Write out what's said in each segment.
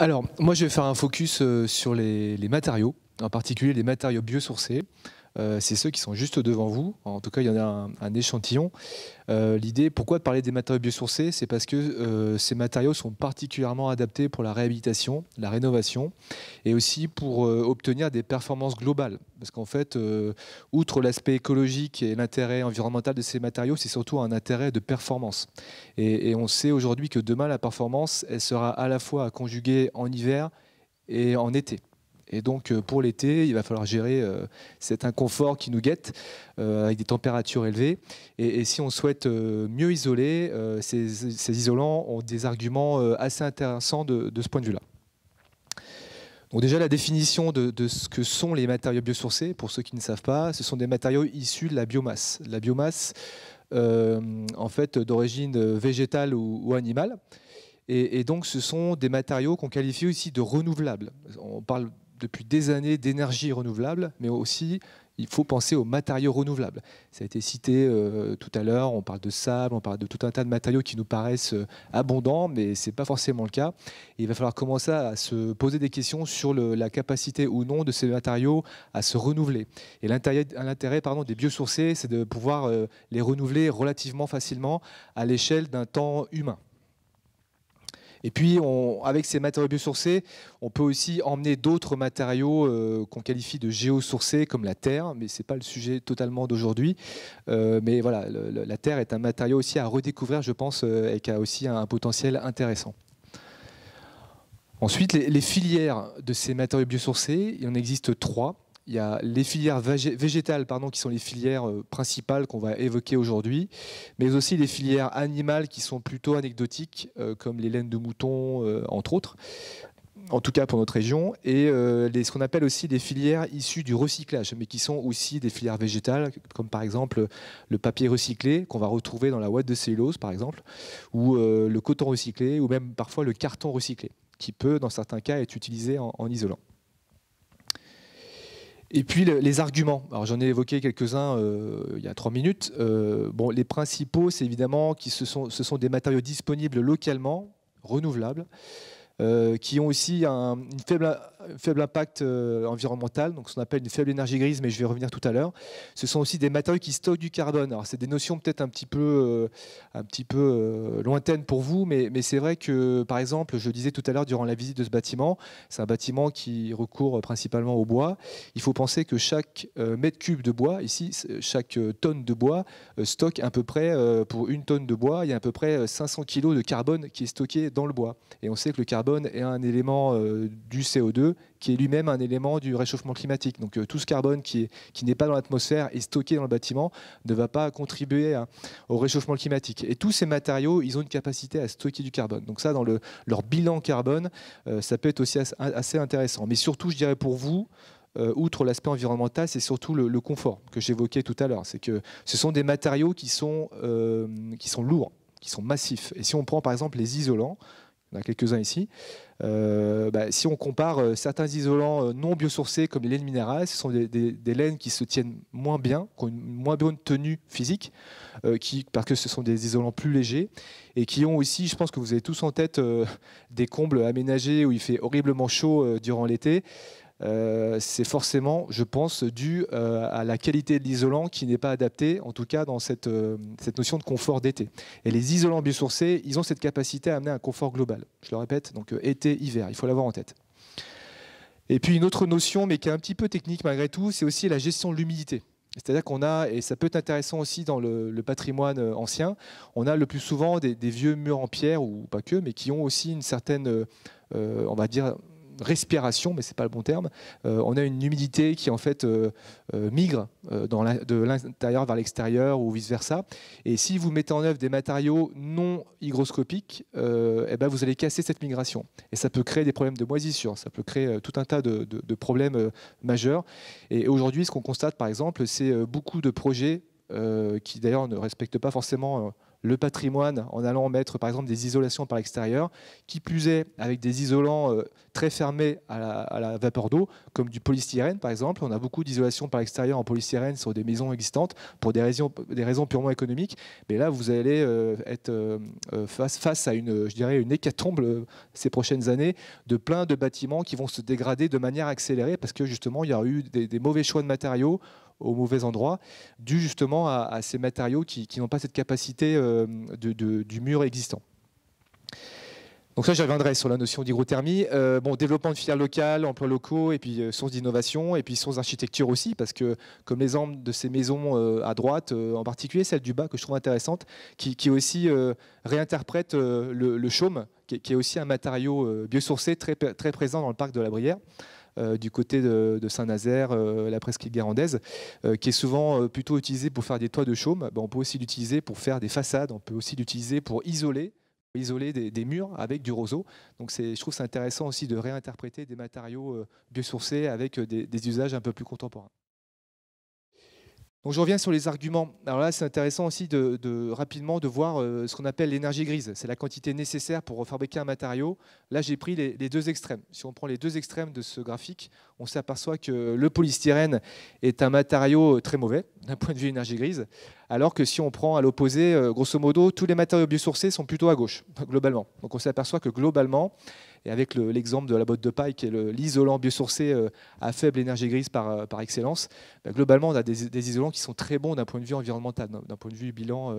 Alors, moi, je vais faire un focus euh, sur les, matériaux, en particulier les matériaux biosourcés. Euh, c'est ceux qui sont juste devant vous. En tout cas, il y en a un, échantillon. Euh, l'idée, pourquoi parler des matériaux biosourcés C'est parce que euh, ces matériaux sont particulièrement adaptés pour la réhabilitation, la rénovation, et aussi pour obtenir des performances globales. Parce qu'en fait, outre l'aspect écologique et l'intérêt environnemental de ces matériaux, c'est surtout un intérêt de performance. Et, et on sait aujourd'hui que demain, la performance, elle sera à la fois à conjuguer en hiver et en été. Et donc euh, pour l'été, il va falloir gérer euh, cet inconfort qui nous guette euh, avec des températures élevées. Et, si on souhaite mieux isoler, ces, isolants ont des arguments assez intéressants de, ce point de vue-là. Donc déjà la définition de, ce que sont les matériaux biosourcés, pour ceux qui ne savent pas, ce sont des matériaux issus de la biomasse. La biomasse, en fait, d'origine végétale ou, animale. Et, et donc ce sont des matériaux qu'on qualifie aussi de renouvelables. On parle depuis des années d'énergie renouvelable, mais aussi il faut penser aux matériaux renouvelables. Ça a été cité euh, tout à l'heure, on parle de sable, on parle de tout un tas de matériaux qui nous paraissent euh, abondants, mais ce n'est pas forcément le cas. il va falloir commencer à se poser des questions sur la capacité ou non de ces matériaux à se renouveler. Et l'intérêt des biosourcés, c'est de pouvoir euh, les renouveler relativement facilement à l'échelle d'un temps humain. Et puis, avec ces matériaux biosourcés, on peut aussi emmener d'autres matériaux euh, qu'on qualifie de géosourcés, comme la terre, mais ce n'est pas le sujet totalement d'aujourd'hui. Euh, mais voilà, la terre est un matériau aussi à redécouvrir, je pense, euh, et qui a aussi un, potentiel intéressant. Ensuite, les, les, filières de ces matériaux biosourcés, il en existe trois il y a les filières végétales pardon, qui sont les filières euh, principales qu'on va évoquer aujourd'hui, mais aussi les filières animales qui sont plutôt anecdotiques, euh, comme les laines de mouton, euh, entre autres, en tout cas pour notre région, et ce qu'on appelle aussi des filières issues du recyclage, mais qui sont aussi des filières végétales, comme par exemple le papier recyclé qu'on va retrouver dans la ouate de cellulose, par exemple, ou le coton recyclé, ou même parfois le carton recyclé, qui peut, dans certains cas, être utilisé en isolant. Et puis les arguments. Alors j'en ai évoqué quelques-uns euh, il y a trois minutes. Euh, bon, les principaux, c'est évidemment que sont, ce sont des matériaux disponibles localement, renouvelables, euh, qui ont aussi un une faible, faible impact euh, environnemental, donc ce qu'on appelle une faible énergie grise, mais je vais revenir tout à l'heure. Ce sont aussi des matériaux qui stockent du carbone. Alors c'est des notions peut-être un petit peu, euh, un petit peu lointaines pour vous, mais, c'est vrai que, par exemple, je disais tout à l'heure durant la visite de ce bâtiment, c'est un bâtiment qui recourt principalement au bois. Il faut penser que chaque mètre cube de bois, ici, chaque tonne de bois, stocke à peu près, pour une tonne de bois, il y a à peu près 500 kg de carbone qui est stocké dans le bois. Et on sait que le carbone est un élément euh, du CO2 qui est lui-même un élément du réchauffement climatique. Donc euh, tout ce carbone qui, qui n'est pas dans l'atmosphère et stocké dans le bâtiment ne va pas contribuer au réchauffement climatique. Et tous ces matériaux, ils ont une capacité à stocker du carbone. Donc ça, dans leur bilan carbone, euh, ça peut être aussi assez, intéressant. Mais surtout, je dirais pour vous, outre l'aspect environnemental, c'est surtout le, confort que j'évoquais tout à l'heure. C'est que ce sont des matériaux qui sont, qui sont lourds, qui sont massifs. Et si on prend par exemple les isolants, il a quelques-uns ici. Euh, bah, si on compare euh, certains isolants euh, non biosourcés comme les laines minérales, ce sont des, laines qui se tiennent moins bien, qui ont une moins bonne tenue physique, qui, parce que ce sont des isolants plus légers et qui ont aussi, je pense que vous avez tous en tête, des combles aménagés où il fait horriblement chaud durant l'été. Euh, c'est forcément, je pense, dû euh, à la qualité de l'isolant qui n'est pas adapté en tout cas dans cette, euh, cette notion de confort d'été. Et les isolants biosourcés, ils ont cette capacité à amener un confort global. Je le répète, donc été, hiver, il faut l'avoir en tête. Et puis une autre notion, mais qui est un petit peu technique malgré tout, c'est aussi la gestion de l'humidité. C'est-à-dire qu'on a, et ça peut être intéressant aussi dans le, patrimoine ancien, on a le plus souvent des, des, vieux murs en pierre, ou pas que, mais qui ont aussi une certaine, on va dire, respiration, mais n'est pas le bon terme. Euh, on a une humidité qui en fait euh, euh, migre de l'intérieur vers l'extérieur ou vice versa. Et si vous mettez en œuvre des matériaux non hygroscopiques, eh ben vous allez casser cette migration. Et ça peut créer des problèmes de moisissure, ça peut créer tout un tas de, problèmes majeurs. Et aujourd'hui, ce qu'on constate par exemple, c'est beaucoup de projets qui d'ailleurs ne respectent pas forcément le patrimoine en allant mettre par exemple des isolations par l'extérieur, qui plus est avec des isolants euh, très fermés à la, vapeur d'eau, comme du polystyrène par exemple. On a beaucoup d'isolations par l'extérieur en polystyrène sur des maisons existantes pour des raisons, purement économiques. Mais là, vous allez euh, être euh, face, à une, je dirais, une hécatombe ces prochaines années de plein de bâtiments qui vont se dégrader de manière accélérée parce que justement, il y a eu des mauvais choix de matériaux au mauvais endroit, dû justement à, ces matériaux qui, n'ont pas cette capacité euh, de, du mur existant. Donc ça, je reviendrai sur la notion d'hygrothermie. Euh, bon, développement de filières locales, emplois locaux, et puis source euh, sources d'innovation, et puis source d'architecture aussi, parce que comme l'exemple de ces maisons à droite, en particulier celle du bas que je trouve intéressante, qui, aussi réinterprète le, chaume, qui, est aussi un matériau biosourcé très, très présent dans le parc de la Brière. Euh, du côté de, Saint-Nazaire, euh, la presqu'île guérandaise, euh, qui est souvent plutôt utilisée pour faire des toits de chaume. Bah, on peut aussi l'utiliser pour faire des façades, on peut aussi l'utiliser pour isoler isoler des, murs avec du roseau. Donc je trouve c'est intéressant aussi de réinterpréter des matériaux biosourcés avec des usages un peu plus contemporains. Donc je reviens sur les arguments. Alors là, c'est intéressant aussi de, rapidement de voir euh, ce qu'on appelle l'énergie grise. C'est la quantité nécessaire pour fabriquer un matériau. Là, j'ai pris les, deux extrêmes. Si on prend les deux extrêmes de ce graphique, on s'aperçoit que le polystyrène est un matériau très mauvais d'un point de vue énergie grise, alors que si on prend à l'opposé, euh, grosso modo, tous les matériaux biosourcés sont plutôt à gauche, globalement. Donc on s'aperçoit que globalement, et avec l'exemple de la botte de paille qui est l'isolant biosourcé euh, à faible énergie grise par, euh, par excellence, bah, globalement on a des, isolants qui sont très bons d'un point de vue environnemental, d'un point de vue bilan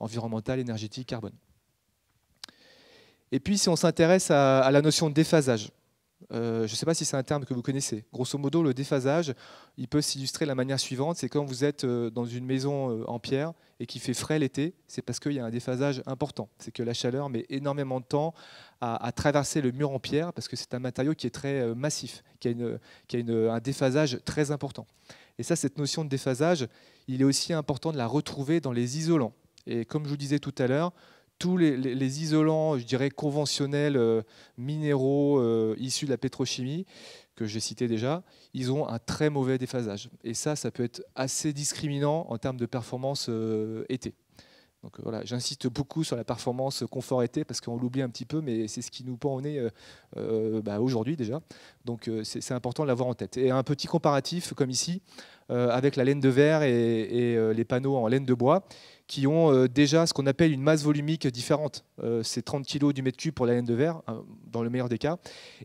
environnemental, énergétique, carbone. Et puis si on s'intéresse à, à la notion de déphasage, euh, je ne sais pas si c'est un terme que vous connaissez. Grosso modo, le déphasage, il peut s'illustrer de la manière suivante. C'est quand vous êtes euh, dans une maison euh, en pierre et qui fait frais l'été, c'est parce qu'il y a un déphasage important. C'est que la chaleur met énormément de temps à, traverser le mur en pierre parce que c'est un matériau qui est très massif, qui a, un déphasage très important. Et ça, cette notion de déphasage, il est aussi important de la retrouver dans les isolants. Et comme je vous disais tout à l'heure, tous les, isolants, je dirais, conventionnels, euh, minéraux euh, issus de la pétrochimie, que j'ai cité déjà, ils ont un très mauvais déphasage. Et ça, ça peut être assez discriminant en termes de performance euh, été. Donc voilà, j'insiste beaucoup sur la performance confort été parce qu'on l'oublie un petit peu, mais c'est ce qui nous pend au nez bah, aujourd'hui déjà. Donc c'est important de l'avoir en tête. Et un petit comparatif comme ici, avec la laine de verre et, et les panneaux en laine de bois qui ont euh, déjà ce qu'on appelle une masse volumique différente. Euh, c'est 30 kg du mètre cube pour la laine de verre, hein, dans le meilleur des cas,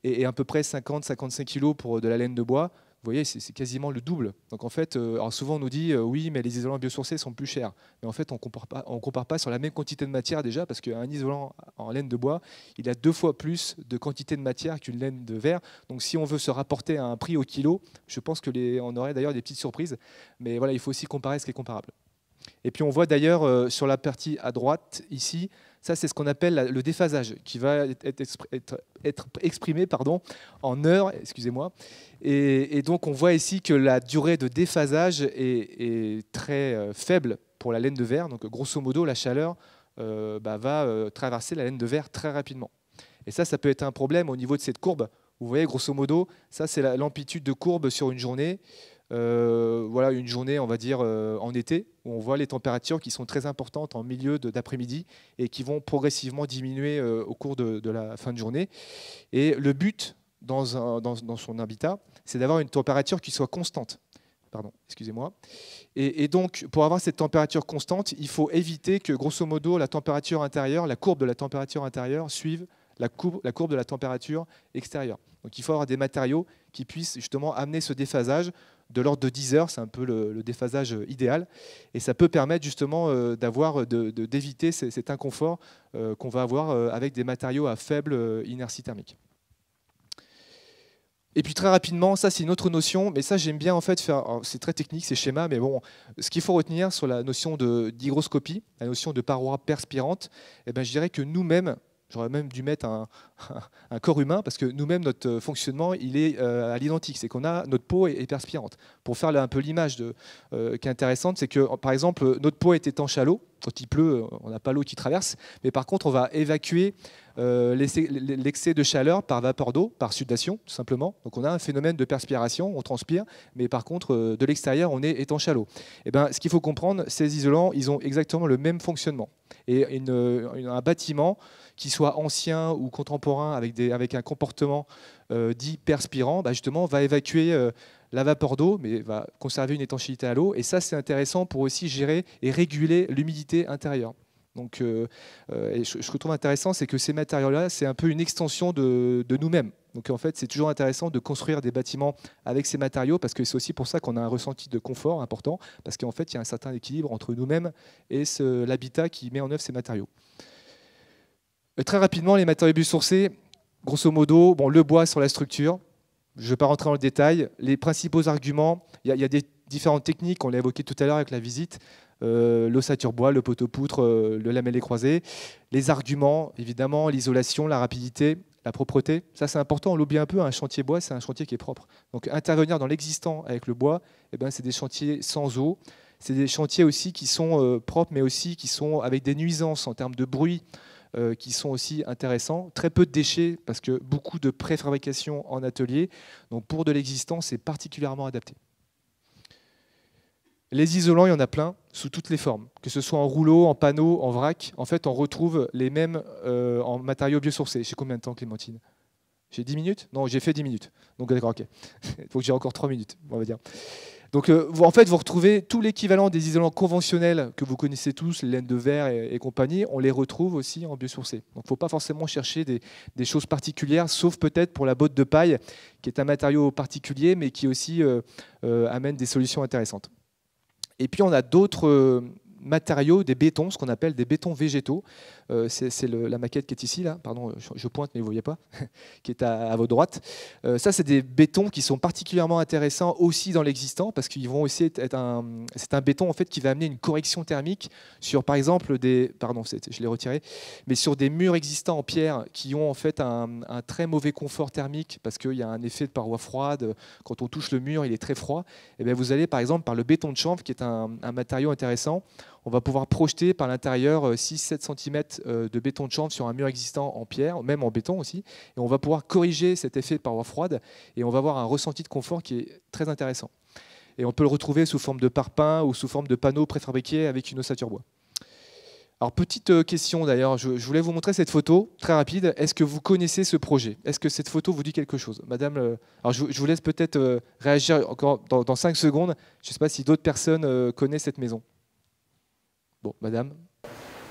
et, à peu près 50-55 kg pour euh, de la laine de bois. Vous voyez, c'est quasiment le double. Donc en fait, souvent on nous dit oui, mais les isolants biosourcés sont plus chers. Mais en fait, on compare pas, on compare pas sur la même quantité de matière déjà, parce qu'un isolant en laine de bois, il a deux fois plus de quantité de matière qu'une laine de verre. Donc si on veut se rapporter à un prix au kilo, je pense que les, on aurait d'ailleurs des petites surprises. Mais voilà, il faut aussi comparer ce qui est comparable. Et puis on voit d'ailleurs euh, sur la partie à droite, ici, ça c'est ce qu'on appelle le déphasage, qui va être, exprimé pardon, en heures, excusez-moi. Et, donc on voit ici que la durée de déphasage est, très euh, faible pour la laine de verre. Donc grosso modo, la chaleur euh, bah, va traverser la laine de verre très rapidement. Et ça, ça peut être un problème au niveau de cette courbe. Vous voyez, grosso modo, ça c'est l'amplitude de courbe sur une journée. Euh, voilà, une journée, on va dire, euh, en été, où on voit les températures qui sont très importantes en milieu d'après-midi et qui vont progressivement diminuer euh, au cours de, la fin de journée. Et le but dans, son habitat, c'est d'avoir une température qui soit constante. Pardon, excusez-moi. Et, donc, pour avoir cette température constante, il faut éviter que, grosso modo, la température intérieure, la courbe de la température intérieure suive la courbe, la courbe de la température extérieure. Donc, il faut avoir des matériaux qui puissent justement amener ce déphasage de l'ordre de 10 heures, c'est un peu le, déphasage euh, idéal, et ça peut permettre justement euh, d'avoir, d'éviter cet inconfort euh, qu'on va avoir avec des matériaux à faible inertie thermique. Et puis très rapidement, ça c'est une autre notion, mais ça j'aime bien en fait faire, c'est très technique ces schémas, mais bon, ce qu'il faut retenir sur la notion d'hygroscopie, la notion de paroi perspirante, eh ben, je dirais que nous-mêmes, J'aurais même dû mettre un, corps humain parce que nous-mêmes, notre fonctionnement, il est euh, à l'identique. C'est qu'on a notre peau est, perspirante. Pour faire un peu l'image euh, qui est intéressante, c'est que par exemple, euh, notre peau est étanche à l'eau. Quand il pleut, on n'a pas l'eau qui traverse. Mais par contre, on va évacuer euh, l'excès de chaleur par vapeur d'eau, par sudation, tout simplement. Donc on a un phénomène de perspiration, on transpire, mais par contre, euh, de l'extérieur, on est étanche à l'eau. ce qu'il faut comprendre, ces isolants, ils ont exactement le même fonctionnement. Et un bâtiment, qui soit ancien ou contemporain, avec, avec un comportement euh, dit perspirant, bah, justement, va évacuer la vapeur d'eau, mais va conserver une étanchéité à l'eau. Et ça, c'est intéressant pour aussi gérer et réguler l'humidité intérieure. Donc, euh, euh je, trouve intéressant, c'est que ces matériaux-là, c'est un peu une extension de, nous-mêmes. Donc, en fait, c'est toujours intéressant de construire des bâtiments avec ces matériaux, parce que c'est aussi pour ça qu'on a un ressenti de confort important, parce qu'en fait, il y a un certain équilibre entre nous-mêmes et l'habitat qui met en œuvre ces matériaux. très rapidement, les matériaux biosourcés, grosso modo, bon, le bois sur la structure, je ne vais pas rentrer dans le détail, les principaux arguments, il y, y, a des différentes techniques, on l'a évoqué tout à l'heure avec la visite, euh, l'ossature bois, le poteau poutre, euh, le lamellé croisé. Les arguments, évidemment, l'isolation, la rapidité, la propreté. Ça, c'est important. On l'oublie un peu. Un chantier bois, c'est un chantier qui est propre. Donc, intervenir dans l'existant avec le bois, et eh ben, c'est des chantiers sans eau. C'est des chantiers aussi qui sont euh, propres, mais aussi qui sont avec des nuisances en termes de bruit, qui sont aussi intéressants. Très peu de déchets, parce que beaucoup de préfabrication en atelier. Donc, pour de l'existant, c'est particulièrement adapté. Les isolants, il y en a plein sous toutes les formes, que ce soit en rouleau, en panneau, en vrac. En fait, on retrouve les mêmes euh, en matériaux biosourcés. J'ai combien de temps, Clémentine J'ai 10 minutes Non, j'ai fait 10 minutes. Donc, d'accord, ok. Il faut que j'ai encore 3 minutes, on va dire. Donc, euh, vous, en fait, vous retrouvez tout l'équivalent des isolants conventionnels que vous connaissez tous, les laines de verre et, compagnie, on les retrouve aussi en biosourcés Donc, il ne faut pas forcément chercher des, choses particulières, sauf peut-être pour la botte de paille, qui est un matériau particulier, mais qui aussi euh, amène des solutions intéressantes. Et puis on a d'autres euh, matériaux, des bétons, ce qu'on appelle des bétons végétaux. Euh, c'est la maquette qui est ici, là, pardon, je, pointe, mais vous voyez pas, qui est à, à votre droite. Euh, ça, c'est des bétons qui sont particulièrement intéressants aussi dans l'existant, parce qu'ils vont aussi être un. C'est un béton, en fait, qui va amener une correction thermique sur, par exemple, des. Pardon, je l'ai retiré, mais sur des murs existants en pierre qui ont, en fait, un, très mauvais confort thermique, parce qu'il y a un effet de paroi froide. Quand on touche le mur, il est très froid. Et eh bien, vous allez, par exemple, par le béton de chanvre, qui est un, un matériau intéressant, on va pouvoir projeter par l'intérieur 6-7 euh, cm euh, de béton de chanvre sur un mur existant en pierre, même en béton aussi. Et on va pouvoir corriger cet effet par voie froide et on va avoir un ressenti de confort qui est très intéressant. Et on peut le retrouver sous forme de parpaing ou sous forme de panneaux préfabriqués avec une ossature bois. Alors petite euh, question d'ailleurs, je, voulais vous montrer cette photo très rapide. Est-ce que vous connaissez ce projet Est-ce que cette photo vous dit quelque chose Madame, alors je, vous laisse peut-être réagir encore dans, 5 secondes. Je ne sais pas si d'autres personnes connaissent cette maison. Bon, madame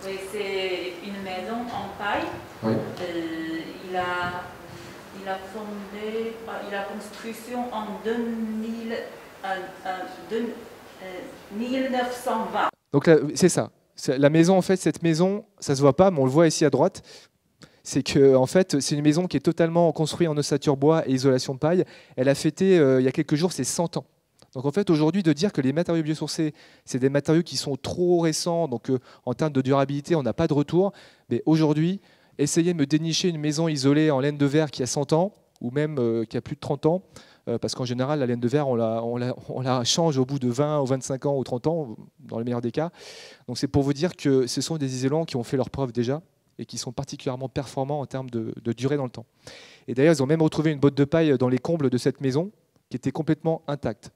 Oui, c'est une maison en paille. Euh, il, a, il a fondé, euh, il a construction en 1920. Euh, Donc c'est ça. La maison, en fait, cette maison, ça se voit pas, mais on le voit ici à droite. C'est que, en fait, c'est une maison qui est totalement construite en ossature bois et isolation de paille. Elle a fêté, il y a quelques jours, ses 100 ans. Donc en fait, aujourd'hui, de dire que les matériaux biosourcés, c'est des matériaux qui sont trop récents, donc euh, en termes de durabilité, on n'a pas de retour. Mais aujourd'hui, essayez de me dénicher une maison isolée en laine de verre qui a 100 ans, ou même euh, qui a plus de 30 ans, euh, parce qu'en général, la laine de verre, on la, change au bout de 20 ou 25 ans ou 30 ans, dans le meilleur des cas. Donc c'est pour vous dire que ce sont des isolants qui ont fait leur preuve déjà et qui sont particulièrement performants en termes de durée dans le temps. Et d'ailleurs, ils ont même retrouvé une botte de paille dans les combles de cette maison qui était complètement intacte.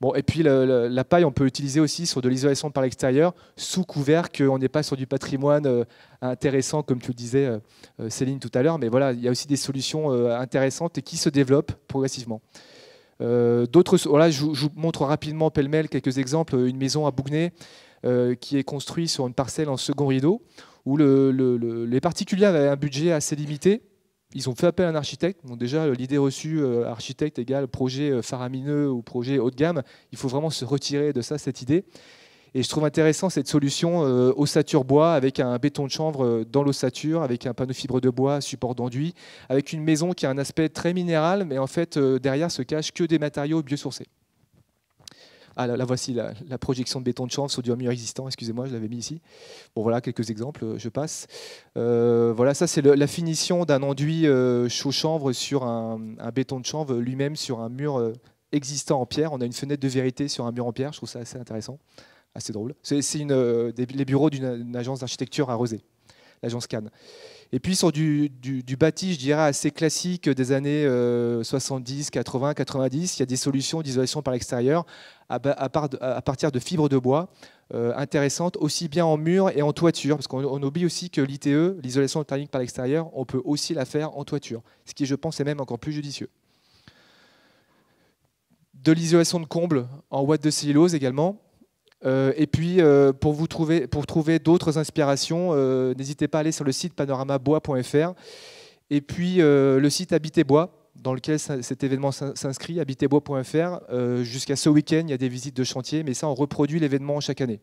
Bon, et puis la paille, on peut utiliser aussi sur de l'isolation par l'extérieur, sous couvert qu'on n'est pas sur du patrimoine euh, intéressant, comme tu le disais, euh, euh, Céline, tout à l'heure. Mais voilà, il y a aussi des solutions intéressantes et qui se développent progressivement. D'autres, voilà, je, vous montre rapidement pêle-mêle quelques exemples. Une maison à Bougnay qui est construite sur une parcelle en second rideau, où les particuliers avaient un budget assez limité ils ont fait appel à un architecte. déjà, euh, l'idée reçue, euh, architecte égale projet euh, faramineux ou projet haut de gamme, il faut vraiment se retirer de ça, cette idée. Et je trouve intéressant cette solution ossature bois avec un béton de chanvre dans l'ossature, avec un panneau fibre de bois, support d'enduit, avec une maison qui a un aspect très minéral, mais en fait derrière se cachent que des matériaux biosourcés. Ah, là, voici la, projection de béton de chanvre sur du mur existant. Excusez-moi, je l'avais mis ici. Bon, voilà quelques exemples. Euh, je passe. Euh, voilà, ça c'est la finition d'un enduit euh, chaud chanvre sur un, béton de chanvre lui-même sur un mur existant en pierre. On a une fenêtre de vérité sur un mur en pierre. Je trouve ça assez intéressant, assez drôle. C'est les bureaux d'une agence d'architecture à l'agence Cannes. Et puis sur du, bâti, je dirais, assez classique des années 70, 80, 90, il y a des solutions d'isolation par l'extérieur à, partir de fibres de bois euh, intéressantes, aussi bien en mur et en toiture, parce qu'on oublie aussi que l'ITE, l'isolation thermique par l'extérieur, on peut aussi la faire en toiture, ce qui, je pense, est même encore plus judicieux. De l'isolation de comble en watts de cellulose également, euh, et puis, euh, pour, vous trouver, pour trouver d'autres inspirations, euh, n'hésitez pas à aller sur le site panoramabois.fr et puis le site habiterbois, Bois, dans lequel cet événement s'inscrit, habitébois.fr. Jusqu'à ce week-end, il y a des visites de chantier, mais ça, on reproduit l'événement chaque année.